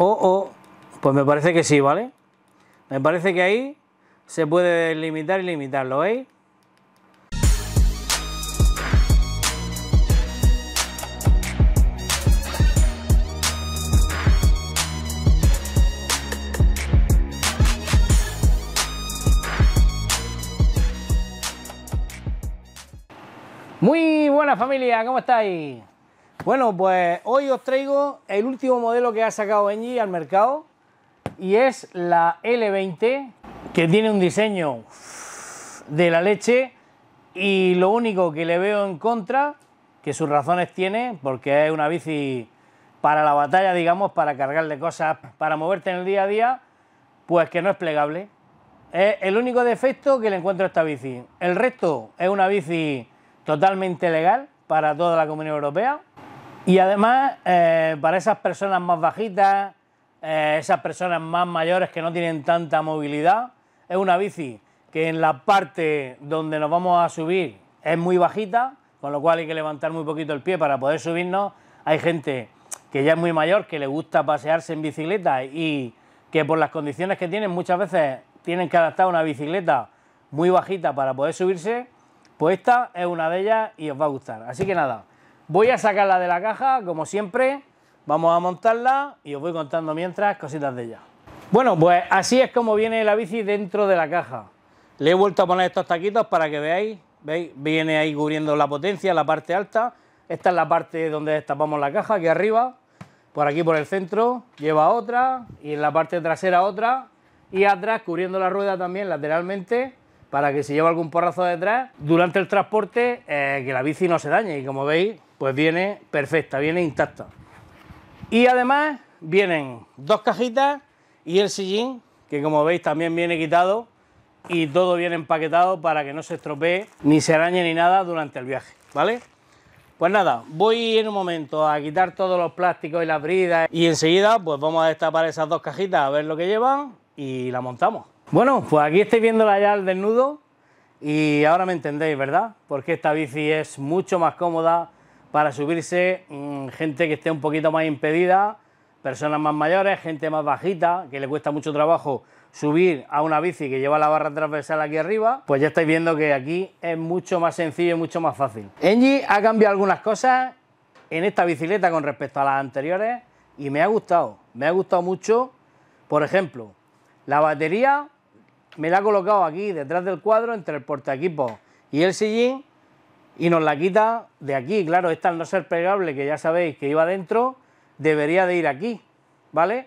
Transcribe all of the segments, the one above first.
Oh, oh, pues me parece que sí, ¿vale? Me parece que ahí se puede limitar y limitarlo, ¿veis? Muy buena familia, ¿cómo estáis? Bueno, pues hoy os traigo el último modelo que ha sacado Engie al mercado y es la L20 que tiene un diseño de la leche y lo único que le veo en contra, que sus razones tiene, porque es una bici para la batalla, digamos, para cargarle cosas, para moverte en el día a día, pues que no es plegable. Es el único defecto que le encuentro a esta bici. El resto es una bici totalmente legal para toda la Comunidad Europea y además, eh, para esas personas más bajitas, eh, esas personas más mayores que no tienen tanta movilidad, es una bici que en la parte donde nos vamos a subir es muy bajita, con lo cual hay que levantar muy poquito el pie para poder subirnos. Hay gente que ya es muy mayor, que le gusta pasearse en bicicleta y que por las condiciones que tienen muchas veces tienen que adaptar una bicicleta muy bajita para poder subirse, pues esta es una de ellas y os va a gustar. Así que nada, Voy a sacarla de la caja, como siempre. Vamos a montarla y os voy contando mientras cositas de ella. Bueno, pues así es como viene la bici dentro de la caja. Le he vuelto a poner estos taquitos para que veáis. ¿Veis? Viene ahí cubriendo la potencia, la parte alta. Esta es la parte donde destapamos la caja, aquí arriba. Por aquí, por el centro, lleva otra. Y en la parte trasera otra. Y atrás, cubriendo la rueda también lateralmente para que si lleva algún porrazo detrás, durante el transporte, eh, que la bici no se dañe. Y como veis, pues viene perfecta, viene intacta. Y además vienen dos cajitas y el sillín, que como veis también viene quitado y todo viene empaquetado para que no se estropee ni se arañe ni nada durante el viaje, ¿vale? Pues nada, voy en un momento a quitar todos los plásticos y las bridas y enseguida pues vamos a destapar esas dos cajitas a ver lo que llevan y la montamos. Bueno, pues aquí estáis la ya al desnudo y ahora me entendéis, ¿verdad? Porque esta bici es mucho más cómoda, para subirse mm, gente que esté un poquito más impedida, personas más mayores, gente más bajita, que le cuesta mucho trabajo subir a una bici que lleva la barra transversal aquí arriba, pues ya estáis viendo que aquí es mucho más sencillo y mucho más fácil. Engie ha cambiado algunas cosas en esta bicicleta con respecto a las anteriores y me ha gustado, me ha gustado mucho, por ejemplo, la batería me la ha colocado aquí detrás del cuadro entre el portaequipo y el sillín y nos la quita de aquí. Claro, esta al no ser pegable, que ya sabéis que iba dentro, debería de ir aquí, ¿vale?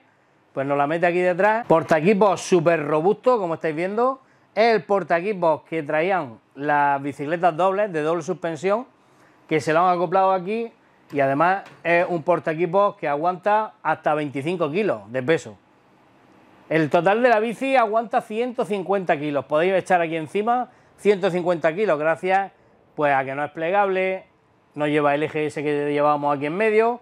Pues nos la mete aquí detrás. Portaequipos súper robusto, como estáis viendo. Es el portaequipos que traían las bicicletas dobles de doble suspensión, que se lo han acoplado aquí. Y además es un portaequipos que aguanta hasta 25 kilos de peso. El total de la bici aguanta 150 kilos. Podéis echar aquí encima 150 kilos gracias pues a que no es plegable, no lleva el eje ese que llevábamos aquí en medio,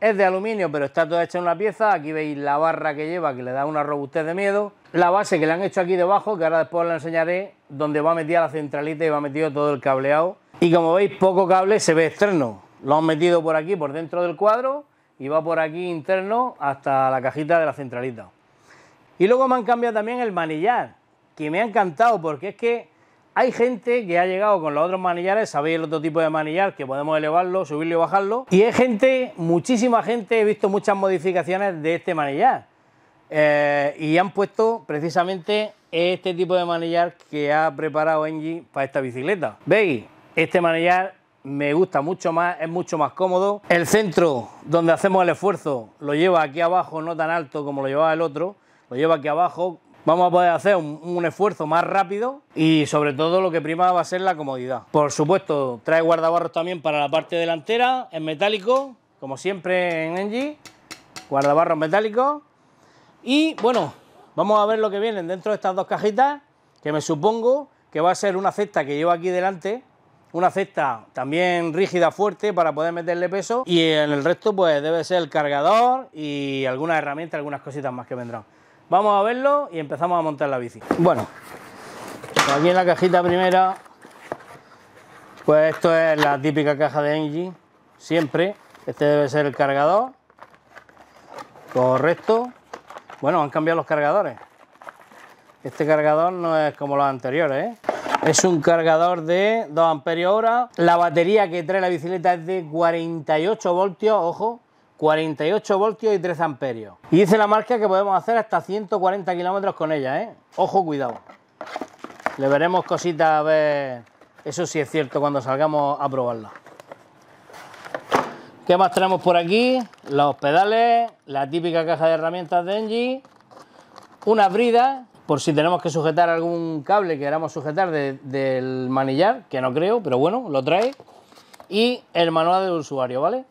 es de aluminio pero está todo hecha en una pieza, aquí veis la barra que lleva que le da una robustez de miedo, la base que le han hecho aquí debajo, que ahora después os enseñaré, donde va a metida la centralita y va metido todo el cableado, y como veis poco cable se ve externo, lo han metido por aquí, por dentro del cuadro, y va por aquí interno hasta la cajita de la centralita. Y luego me han cambiado también el manillar, que me ha encantado porque es que hay gente que ha llegado con los otros manillares, sabéis el otro tipo de manillar que podemos elevarlo, subirlo y bajarlo. Y hay gente, muchísima gente, he visto muchas modificaciones de este manillar. Eh, y han puesto precisamente este tipo de manillar que ha preparado Engie para esta bicicleta. ¿Veis? Este manillar me gusta mucho más, es mucho más cómodo. El centro donde hacemos el esfuerzo lo lleva aquí abajo, no tan alto como lo llevaba el otro. Lo lleva aquí abajo, vamos a poder hacer un, esfuerzo más rápido y sobre todo lo que prima va a ser la comodidad. Por supuesto, trae guardabarros también para la parte delantera, en metálico, como siempre en Engie, guardabarros metálicos. Y bueno, vamos a ver lo que vienen dentro de estas dos cajitas, que me supongo que va a ser una cesta que llevo aquí delante, una cesta también rígida fuerte para poder meterle peso y en el resto pues debe ser el cargador y algunas herramientas, algunas cositas más que vendrán. Vamos a verlo y empezamos a montar la bici. Bueno, aquí en la cajita primera, pues esto es la típica caja de Engie, siempre. Este debe ser el cargador. Correcto. Bueno, han cambiado los cargadores. Este cargador no es como los anteriores, ¿eh? Es un cargador de 2 amperios hora. La batería que trae la bicicleta es de 48 voltios, ojo. 48 voltios y 3 amperios. Y dice la marca que podemos hacer hasta 140 kilómetros con ella, ¿eh? Ojo, cuidado. Le veremos cositas a ver... Eso sí es cierto cuando salgamos a probarla. ¿Qué más tenemos por aquí? Los pedales, la típica caja de herramientas de Engie, una brida, por si tenemos que sujetar algún cable que queramos sujetar del manillar, que no creo, pero bueno, lo trae, y el manual del usuario, ¿vale?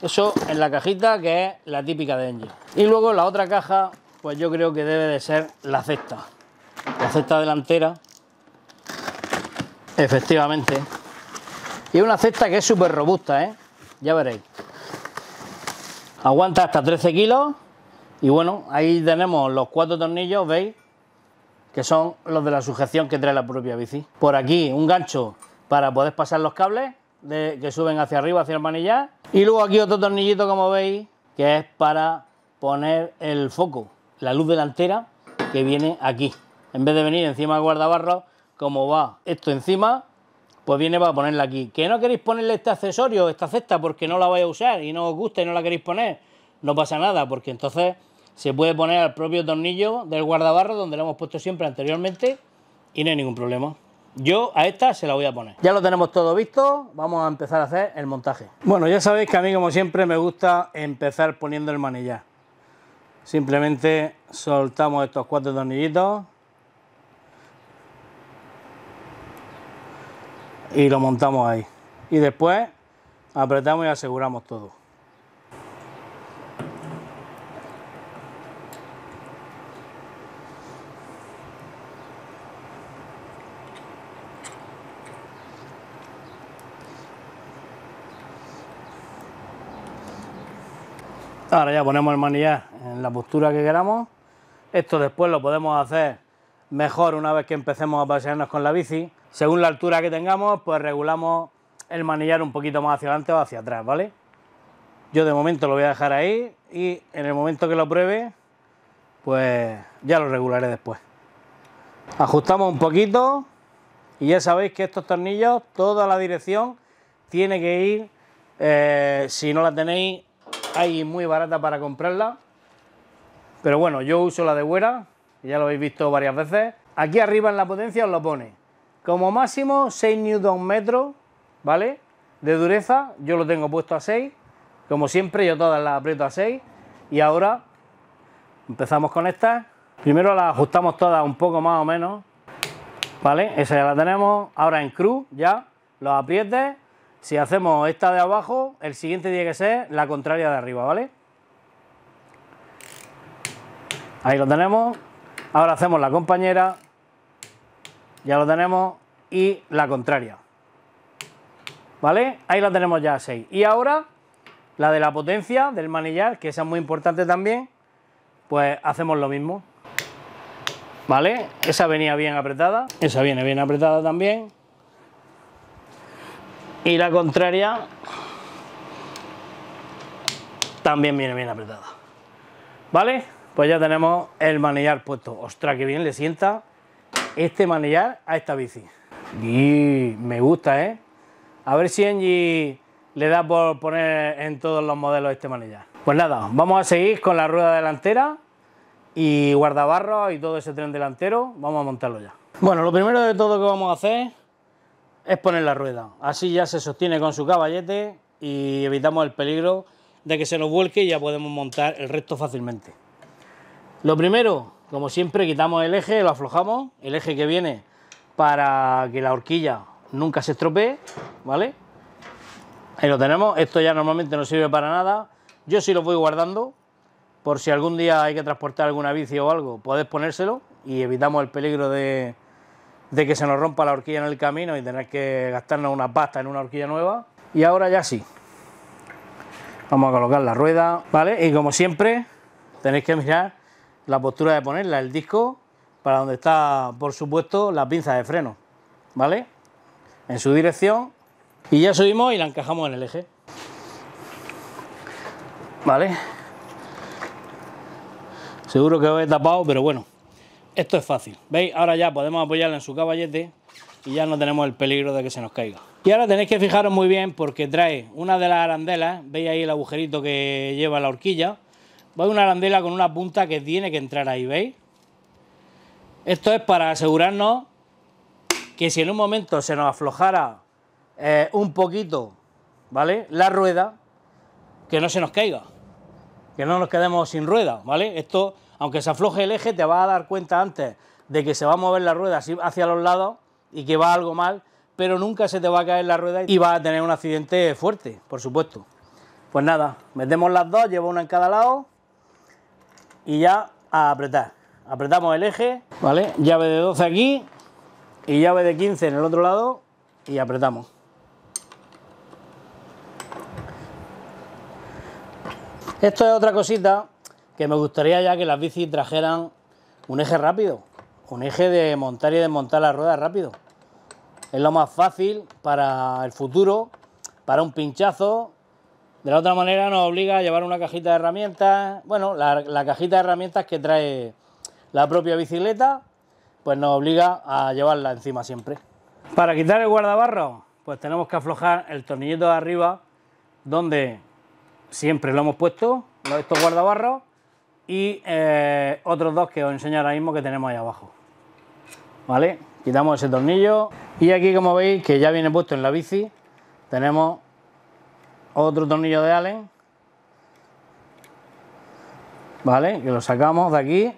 Eso en la cajita que es la típica de Engel. Y luego la otra caja, pues yo creo que debe de ser la cesta. La cesta delantera. Efectivamente. Y una cesta que es súper robusta, ¿eh? Ya veréis. Aguanta hasta 13 kilos. Y bueno, ahí tenemos los cuatro tornillos, ¿veis? Que son los de la sujeción que trae la propia bici. Por aquí un gancho para poder pasar los cables que suben hacia arriba, hacia el manillar. Y luego aquí otro tornillito, como veis, que es para poner el foco, la luz delantera que viene aquí. En vez de venir encima del guardabarro, como va esto encima, pues viene para ponerla aquí. Que no queréis ponerle este accesorio, esta cesta, porque no la vais a usar y no os gusta y no la queréis poner, no pasa nada, porque entonces se puede poner al propio tornillo del guardabarro donde lo hemos puesto siempre anteriormente y no hay ningún problema. Yo a esta se la voy a poner. Ya lo tenemos todo visto, vamos a empezar a hacer el montaje. Bueno, ya sabéis que a mí como siempre me gusta empezar poniendo el manillar. Simplemente soltamos estos cuatro tornillitos. Y lo montamos ahí. Y después apretamos y aseguramos todo. Ahora ya ponemos el manillar en la postura que queramos. Esto después lo podemos hacer mejor una vez que empecemos a pasearnos con la bici. Según la altura que tengamos, pues regulamos el manillar un poquito más hacia adelante o hacia atrás, ¿vale? Yo de momento lo voy a dejar ahí y en el momento que lo pruebe, pues ya lo regularé después. Ajustamos un poquito y ya sabéis que estos tornillos, toda la dirección tiene que ir, eh, si no la tenéis hay muy barata para comprarla. Pero bueno, yo uso la de Huera, ya lo habéis visto varias veces. Aquí arriba en la potencia os lo pone. Como máximo 6 metro, ¿vale? De dureza, yo lo tengo puesto a 6. Como siempre, yo todas las aprieto a 6. Y ahora empezamos con estas. Primero las ajustamos todas un poco más o menos. ¿Vale? Esa ya la tenemos. Ahora en cruz ya. Los aprietes si hacemos esta de abajo, el siguiente tiene que ser la contraria de arriba, ¿vale? Ahí lo tenemos. Ahora hacemos la compañera. Ya lo tenemos. Y la contraria. ¿Vale? Ahí la tenemos ya 6. Y ahora, la de la potencia del manillar, que esa es muy importante también, pues hacemos lo mismo. ¿Vale? Esa venía bien apretada. Esa viene bien apretada también y la contraria también viene bien apretada. ¿Vale? Pues ya tenemos el manillar puesto. Ostras, que bien le sienta este manillar a esta bici. Y me gusta, ¿eh? A ver si Engie le da por poner en todos los modelos este manillar. Pues nada, vamos a seguir con la rueda delantera y guardabarros y todo ese tren delantero. Vamos a montarlo ya. Bueno, lo primero de todo que vamos a hacer es poner la rueda. Así ya se sostiene con su caballete y evitamos el peligro de que se nos vuelque y ya podemos montar el resto fácilmente. Lo primero, como siempre, quitamos el eje, lo aflojamos, el eje que viene para que la horquilla nunca se estropee, ¿vale? Ahí lo tenemos, esto ya normalmente no sirve para nada, yo sí lo voy guardando, por si algún día hay que transportar alguna bici o algo, Puedes ponérselo y evitamos el peligro de, de que se nos rompa la horquilla en el camino y tener que gastarnos una pasta en una horquilla nueva. Y ahora ya sí. Vamos a colocar la rueda, ¿vale? Y como siempre, tenéis que mirar la postura de ponerla, el disco, para donde está, por supuesto, la pinza de freno, ¿vale? En su dirección. Y ya subimos y la encajamos en el eje. ¿Vale? Seguro que os he tapado, pero bueno. Esto es fácil, ¿veis? Ahora ya podemos apoyarla en su caballete y ya no tenemos el peligro de que se nos caiga. Y ahora tenéis que fijaros muy bien porque trae una de las arandelas, veis ahí el agujerito que lleva la horquilla, va una arandela con una punta que tiene que entrar ahí, ¿veis? Esto es para asegurarnos que si en un momento se nos aflojara eh, un poquito, ¿vale? La rueda, que no se nos caiga, que no nos quedemos sin rueda, ¿vale? Esto aunque se afloje el eje, te vas a dar cuenta antes de que se va a mover la rueda hacia los lados y que va algo mal, pero nunca se te va a caer la rueda y vas a tener un accidente fuerte, por supuesto. Pues nada, metemos las dos, llevo una en cada lado y ya a apretar. Apretamos el eje, ¿vale? Llave de 12 aquí y llave de 15 en el otro lado y apretamos. Esto es otra cosita que me gustaría ya que las bicis trajeran un eje rápido, un eje de montar y desmontar las ruedas rápido. Es lo más fácil para el futuro, para un pinchazo. De la otra manera nos obliga a llevar una cajita de herramientas, bueno, la, cajita de herramientas que trae la propia bicicleta, pues nos obliga a llevarla encima siempre. Para quitar el guardabarro, pues tenemos que aflojar el tornillito de arriba, donde siempre lo hemos puesto, estos guardabarros, y eh, otros dos que os enseño ahora mismo que tenemos ahí abajo. ¿Vale? Quitamos ese tornillo y aquí como veis que ya viene puesto en la bici, tenemos otro tornillo de Allen. ¿Vale? Que lo sacamos de aquí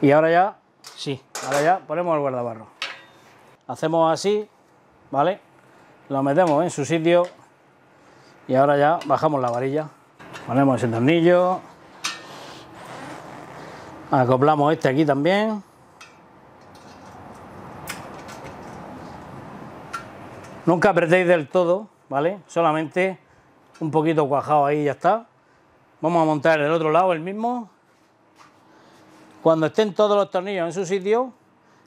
y ahora ya, sí, ahora ya ponemos el guardabarro. Hacemos así, ¿vale? Lo metemos en su sitio y ahora ya bajamos la varilla. Ponemos el tornillo, acoplamos este aquí también nunca apretéis del todo vale solamente un poquito cuajado ahí ya está vamos a montar el otro lado el mismo cuando estén todos los tornillos en su sitio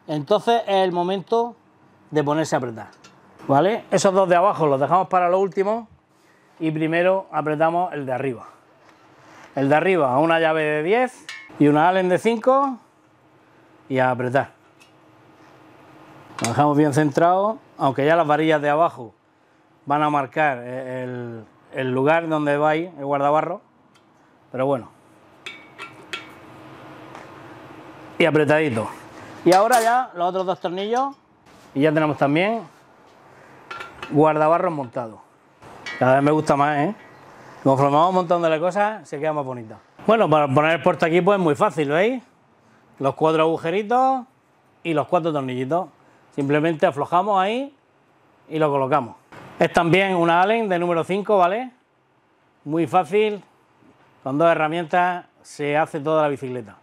entonces es el momento de ponerse a apretar vale esos dos de abajo los dejamos para lo último y primero apretamos el de arriba el de arriba a una llave de 10 y una Allen de 5 y a apretar. Lo dejamos bien centrado, aunque ya las varillas de abajo van a marcar el, lugar donde va el guardabarro, pero bueno. Y apretadito. Y ahora ya los otros dos tornillos y ya tenemos también guardabarros montados. Cada vez me gusta más, ¿eh? un montón montando las cosas, se queda más bonita. Bueno, para poner el porta pues, es muy fácil, ¿veis? Los cuatro agujeritos y los cuatro tornillitos. Simplemente aflojamos ahí y lo colocamos. Es también una Allen de número 5, ¿vale? Muy fácil, con dos herramientas se hace toda la bicicleta.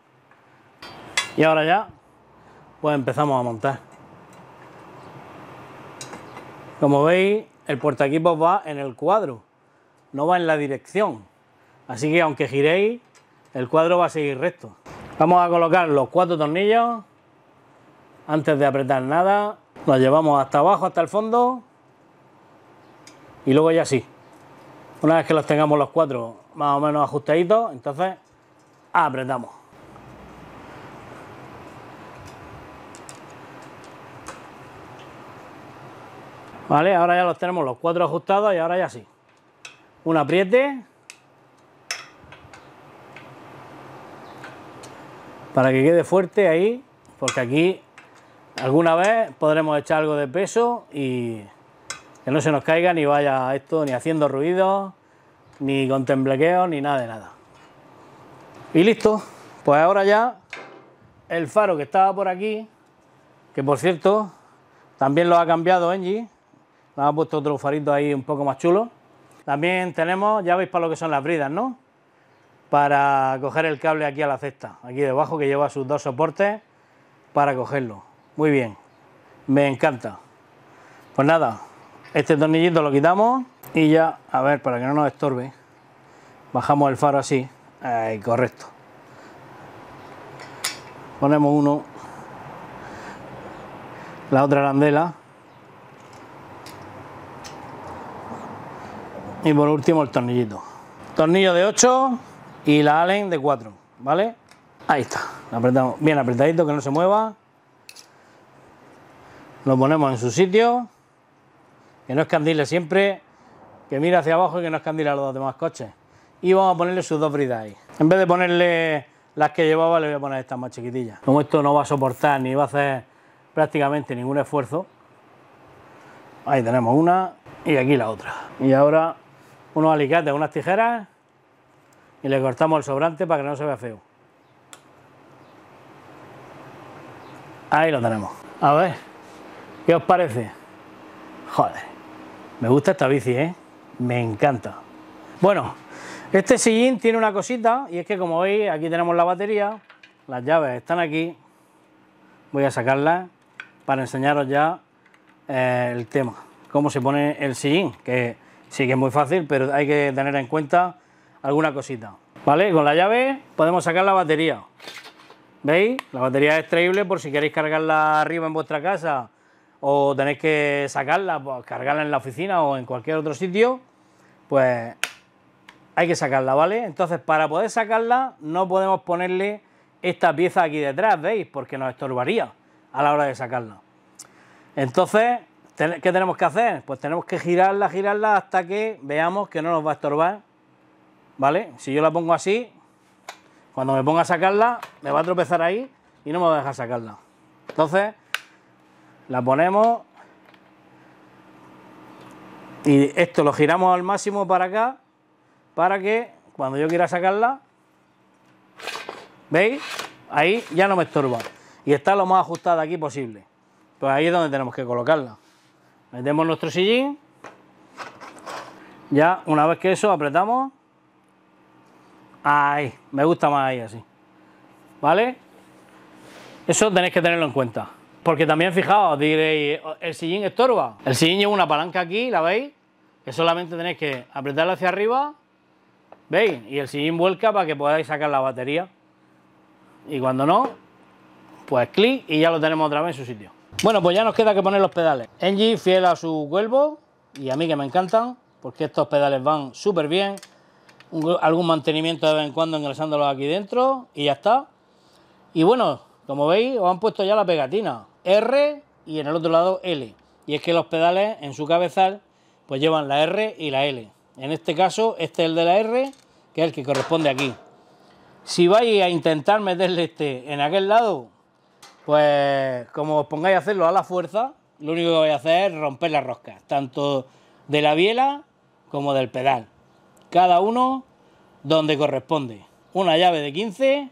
Y ahora ya, pues empezamos a montar. Como veis, el portaequipos pues, va en el cuadro, no va en la dirección. Así que aunque giréis, el cuadro va a seguir recto. Vamos a colocar los cuatro tornillos antes de apretar nada. Los llevamos hasta abajo, hasta el fondo y luego ya sí. Una vez que los tengamos los cuatro más o menos ajustaditos, entonces apretamos. Vale, ahora ya los tenemos los cuatro ajustados y ahora ya sí. Un apriete para que quede fuerte ahí, porque aquí alguna vez podremos echar algo de peso y que no se nos caiga ni vaya esto ni haciendo ruido, ni con temblequeo ni nada de nada. Y listo, pues ahora ya el faro que estaba por aquí, que por cierto también lo ha cambiado Engie, nos ha puesto otro farito ahí un poco más chulo. También tenemos, ya veis para lo que son las bridas, ¿no? para coger el cable aquí a la cesta, aquí debajo que lleva sus dos soportes para cogerlo. Muy bien, me encanta. Pues nada, este tornillito lo quitamos y ya, a ver, para que no nos estorbe, bajamos el faro así, correcto. Ponemos uno, la otra arandela y por último el tornillito. Tornillo de 8 y la Allen de 4, ¿vale? Ahí está, apretamos bien apretadito que no se mueva. Lo ponemos en su sitio, que no escandile siempre, que mira hacia abajo y que no escandile a los demás coches. Y vamos a ponerle sus dos bridas ahí. En vez de ponerle las que llevaba, le voy a poner estas más chiquitillas. Como esto no va a soportar ni va a hacer prácticamente ningún esfuerzo. Ahí tenemos una y aquí la otra. Y ahora unos alicates, unas tijeras y le cortamos el sobrante para que no se vea feo. Ahí lo tenemos. A ver, ¿qué os parece? Joder, me gusta esta bici, ¿eh? Me encanta. Bueno, este sillín tiene una cosita y es que como veis aquí tenemos la batería, las llaves están aquí. Voy a sacarlas para enseñaros ya eh, el tema, cómo se pone el sillín, que sí que es muy fácil, pero hay que tener en cuenta alguna cosita. ¿Vale? Con la llave podemos sacar la batería. ¿Veis? La batería es extraíble por si queréis cargarla arriba en vuestra casa o tenéis que sacarla, pues, cargarla en la oficina o en cualquier otro sitio, pues hay que sacarla, ¿vale? Entonces, para poder sacarla, no podemos ponerle esta pieza aquí detrás, ¿veis? Porque nos estorbaría a la hora de sacarla. Entonces, ¿qué tenemos que hacer? Pues tenemos que girarla, girarla hasta que veamos que no nos va a estorbar ¿vale? Si yo la pongo así, cuando me ponga a sacarla, me va a tropezar ahí y no me va a dejar sacarla. Entonces, la ponemos y esto lo giramos al máximo para acá, para que cuando yo quiera sacarla, ¿veis? Ahí ya no me estorba y está lo más ajustada aquí posible. Pues ahí es donde tenemos que colocarla. Metemos nuestro sillín. Ya una vez que eso apretamos Ahí, me gusta más ahí así. ¿Vale? Eso tenéis que tenerlo en cuenta. Porque también fijaos, diréis, el sillín estorba. El sillín lleva una palanca aquí, ¿la veis? Que solamente tenéis que apretarla hacia arriba, ¿veis? Y el sillín vuelca para que podáis sacar la batería. Y cuando no, pues clic y ya lo tenemos otra vez en su sitio. Bueno, pues ya nos queda que poner los pedales. Engie fiel a su Vuelvo y a mí que me encantan, porque estos pedales van súper bien algún mantenimiento de vez en cuando engrasándolo aquí dentro y ya está. Y bueno, como veis, os han puesto ya la pegatina R y en el otro lado L. Y es que los pedales en su cabezal pues llevan la R y la L. En este caso, este es el de la R, que es el que corresponde aquí. Si vais a intentar meterle este en aquel lado, pues como os pongáis a hacerlo a la fuerza, lo único que vais a hacer es romper las rosca tanto de la biela como del pedal cada uno donde corresponde. Una llave de 15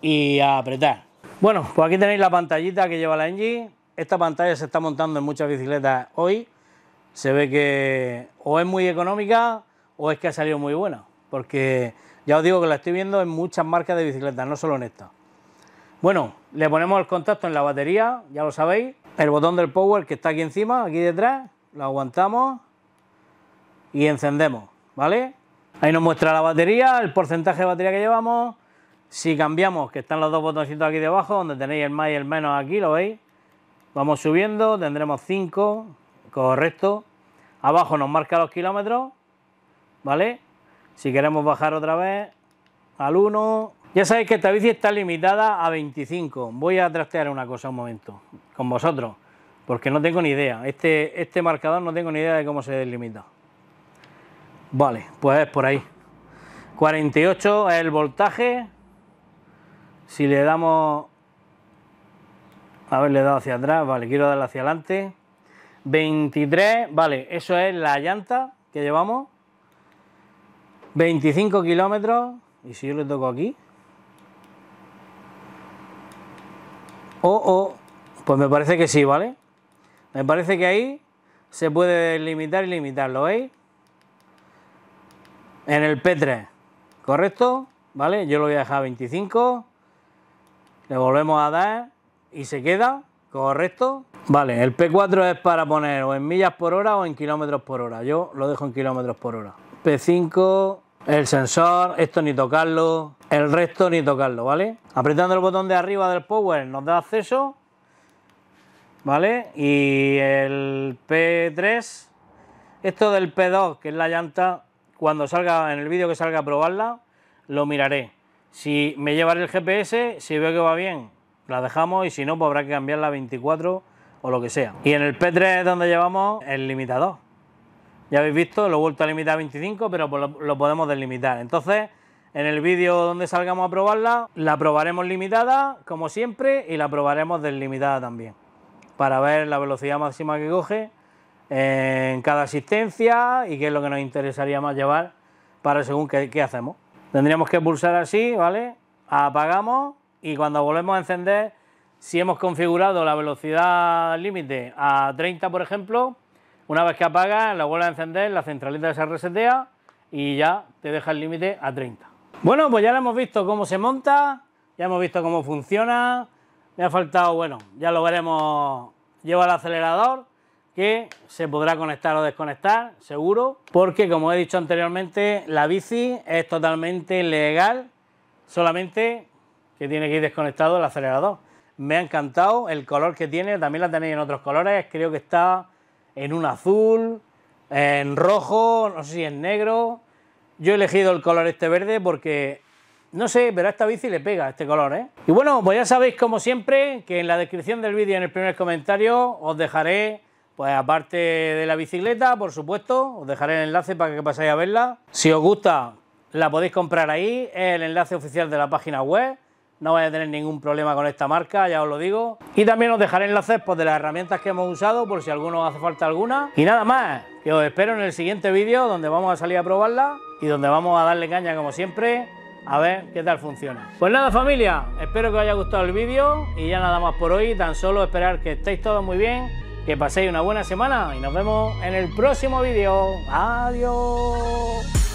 y a apretar. Bueno, pues aquí tenéis la pantallita que lleva la Engie. Esta pantalla se está montando en muchas bicicletas hoy. Se ve que o es muy económica o es que ha salido muy buena. Porque ya os digo que la estoy viendo en muchas marcas de bicicletas, no solo en esta. Bueno, le ponemos el contacto en la batería, ya lo sabéis. El botón del power que está aquí encima, aquí detrás, lo aguantamos y encendemos. ¿vale? Ahí nos muestra la batería, el porcentaje de batería que llevamos. Si cambiamos, que están los dos botoncitos aquí debajo, donde tenéis el más y el menos aquí, ¿lo veis? Vamos subiendo, tendremos 5, correcto. Abajo nos marca los kilómetros, ¿vale? Si queremos bajar otra vez al 1. Ya sabéis que esta bici está limitada a 25. Voy a trastear una cosa un momento con vosotros, porque no tengo ni idea. Este, este marcador no tengo ni idea de cómo se delimita. Vale, pues es por ahí. 48 es el voltaje. Si le damos... A ver, le he dado hacia atrás, vale, quiero darle hacia adelante. 23, vale, eso es la llanta que llevamos. 25 kilómetros. ¿Y si yo le toco aquí? Oh, oh, pues me parece que sí, ¿vale? Me parece que ahí se puede limitar y limitarlo, veis? en el P3, ¿correcto? ¿Vale? Yo lo voy a dejar a 25, le volvemos a dar y se queda, ¿correcto? Vale, el P4 es para poner o en millas por hora o en kilómetros por hora, yo lo dejo en kilómetros por hora. P5, el sensor, esto ni tocarlo, el resto ni tocarlo, ¿vale? Apretando el botón de arriba del power nos da acceso, ¿vale? Y el P3, esto del P2, que es la llanta, cuando salga, en el vídeo que salga a probarla, lo miraré. Si me llevaré el GPS, si veo que va bien, la dejamos y si no, pues habrá que cambiarla a 24 o lo que sea. Y en el P3 es donde llevamos el limitador. Ya habéis visto, lo he vuelto a limitar a 25, pero pues lo podemos delimitar. Entonces, en el vídeo donde salgamos a probarla, la probaremos limitada, como siempre, y la probaremos deslimitada también, para ver la velocidad máxima que coge en cada asistencia y qué es lo que nos interesaría más llevar para según qué, hacemos. Tendríamos que pulsar así, ¿vale? Apagamos y cuando volvemos a encender, si hemos configurado la velocidad límite a 30, por ejemplo, una vez que apagas, la vuelves a encender, la centralita se resetea y ya te deja el límite a 30. Bueno, pues ya lo hemos visto cómo se monta, ya hemos visto cómo funciona. Me ha faltado, bueno, ya lo veremos. Lleva el acelerador, que se podrá conectar o desconectar, seguro, porque como he dicho anteriormente, la bici es totalmente legal, solamente que tiene que ir desconectado el acelerador. Me ha encantado el color que tiene, también la tenéis en otros colores, creo que está en un azul, en rojo, no sé si en negro. Yo he elegido el color este verde porque no sé, pero a esta bici le pega este color, ¿eh? Y bueno, pues ya sabéis, como siempre, que en la descripción del vídeo, en el primer comentario, os dejaré pues aparte de la bicicleta, por supuesto, os dejaré el enlace para que pasáis a verla. Si os gusta, la podéis comprar ahí, es el enlace oficial de la página web. No vais a tener ningún problema con esta marca, ya os lo digo. Y también os dejaré enlaces pues, de las herramientas que hemos usado por si alguno hace falta alguna. Y nada más, que os espero en el siguiente vídeo donde vamos a salir a probarla y donde vamos a darle caña como siempre a ver qué tal funciona. Pues nada familia, espero que os haya gustado el vídeo y ya nada más por hoy, tan solo esperar que estéis todos muy bien que paséis una buena semana y nos vemos en el próximo vídeo. Adiós.